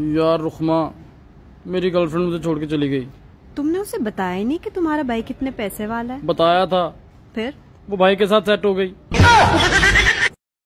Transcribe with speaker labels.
Speaker 1: यार रुखमा मेरी गर्लफ्रेंड मुझे छोड़ के चली गई
Speaker 2: तुमने उसे बताया ही नहीं कि तुम्हारा भाई कितने पैसे वाला है
Speaker 3: बताया था फिर वो भाई के साथ सेट हो गई